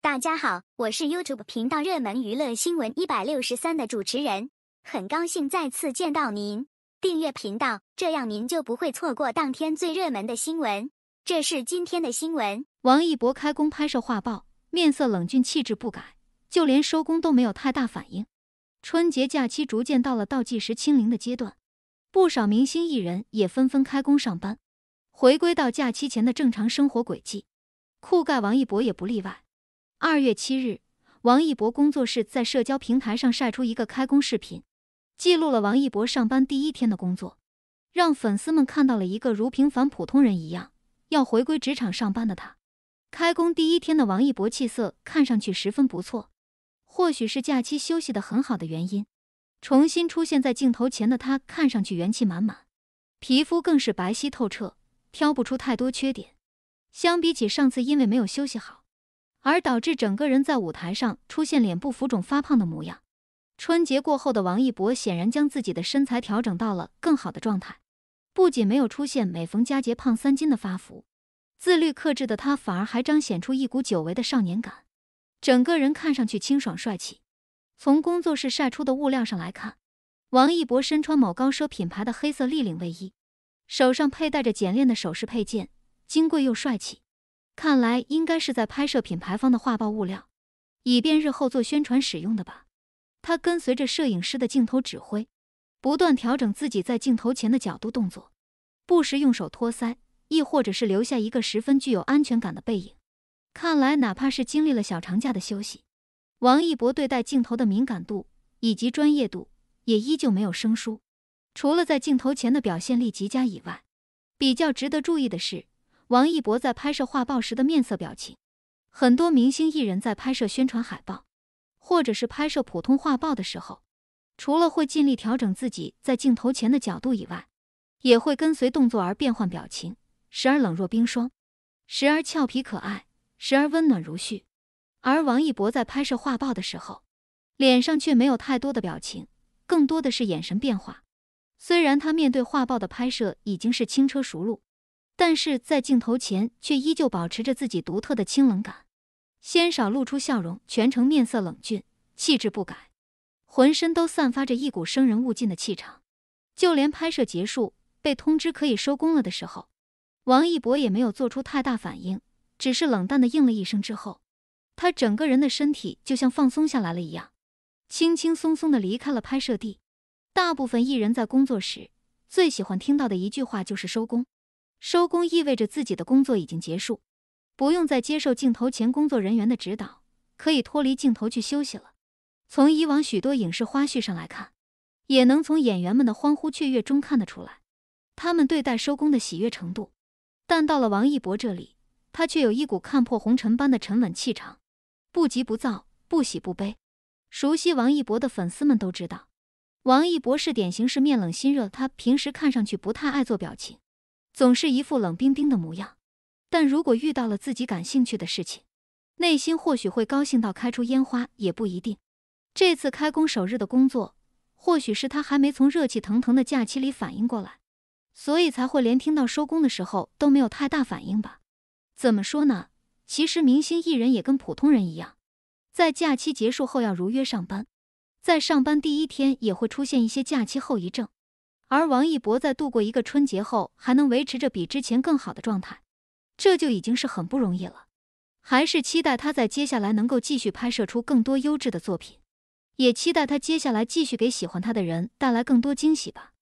大家好，我是 YouTube 频道热门娱乐新闻一百六十三的主持人，很高兴再次见到您。订阅频道，这样您就不会错过当天最热门的新闻。这是今天的新闻：王一博开工拍摄画报，面色冷峻，气质不改，就连收工都没有太大反应。春节假期逐渐到了倒计时清零的阶段，不少明星艺人也纷纷开工上班，回归到假期前的正常生活轨迹。酷盖王一博也不例外。二月七日，王一博工作室在社交平台上晒出一个开工视频，记录了王一博上班第一天的工作，让粉丝们看到了一个如平凡普通人一样要回归职场上班的他。开工第一天的王一博气色看上去十分不错，或许是假期休息的很好的原因，重新出现在镜头前的他看上去元气满满，皮肤更是白皙透彻，挑不出太多缺点。相比起上次因为没有休息好。而导致整个人在舞台上出现脸部浮肿发胖的模样。春节过后的王一博显然将自己的身材调整到了更好的状态，不仅没有出现每逢佳节胖三斤的发福，自律克制的他反而还彰显出一股久违的少年感，整个人看上去清爽帅气。从工作室晒出的物料上来看，王一博身穿某高奢品牌的黑色立领卫衣，手上佩戴着简练的首饰配件，金贵又帅气。看来应该是在拍摄品牌方的画报物料，以便日后做宣传使用的吧。他跟随着摄影师的镜头指挥，不断调整自己在镜头前的角度动作，不时用手托腮，亦或者是留下一个十分具有安全感的背影。看来哪怕是经历了小长假的休息，王一博对待镜头的敏感度以及专业度也依旧没有生疏。除了在镜头前的表现力极佳以外，比较值得注意的是。王一博在拍摄画报时的面色表情，很多明星艺人在拍摄宣传海报，或者是拍摄普通画报的时候，除了会尽力调整自己在镜头前的角度以外，也会跟随动作而变换表情，时而冷若冰霜，时而俏皮可爱，时而温暖如煦。而王一博在拍摄画报的时候，脸上却没有太多的表情，更多的是眼神变化。虽然他面对画报的拍摄已经是轻车熟路。但是在镜头前却依旧保持着自己独特的清冷感。鲜少露出笑容，全程面色冷峻，气质不改，浑身都散发着一股生人勿近的气场。就连拍摄结束，被通知可以收工了的时候，王一博也没有做出太大反应，只是冷淡的应了一声之后，他整个人的身体就像放松下来了一样，轻轻松松的离开了拍摄地。大部分艺人在工作时最喜欢听到的一句话就是“收工”。收工意味着自己的工作已经结束，不用再接受镜头前工作人员的指导，可以脱离镜头去休息了。从以往许多影视花絮上来看，也能从演员们的欢呼雀跃中看得出来，他们对待收工的喜悦程度。但到了王一博这里，他却有一股看破红尘般的沉稳气场，不急不躁，不喜不悲。熟悉王一博的粉丝们都知道，王一博是典型是面冷心热，他平时看上去不太爱做表情。总是一副冷冰冰的模样，但如果遇到了自己感兴趣的事情，内心或许会高兴到开出烟花也不一定。这次开工首日的工作，或许是他还没从热气腾腾的假期里反应过来，所以才会连听到收工的时候都没有太大反应吧。怎么说呢？其实明星艺人也跟普通人一样，在假期结束后要如约上班，在上班第一天也会出现一些假期后遗症。而王一博在度过一个春节后，还能维持着比之前更好的状态，这就已经是很不容易了。还是期待他在接下来能够继续拍摄出更多优质的作品，也期待他接下来继续给喜欢他的人带来更多惊喜吧。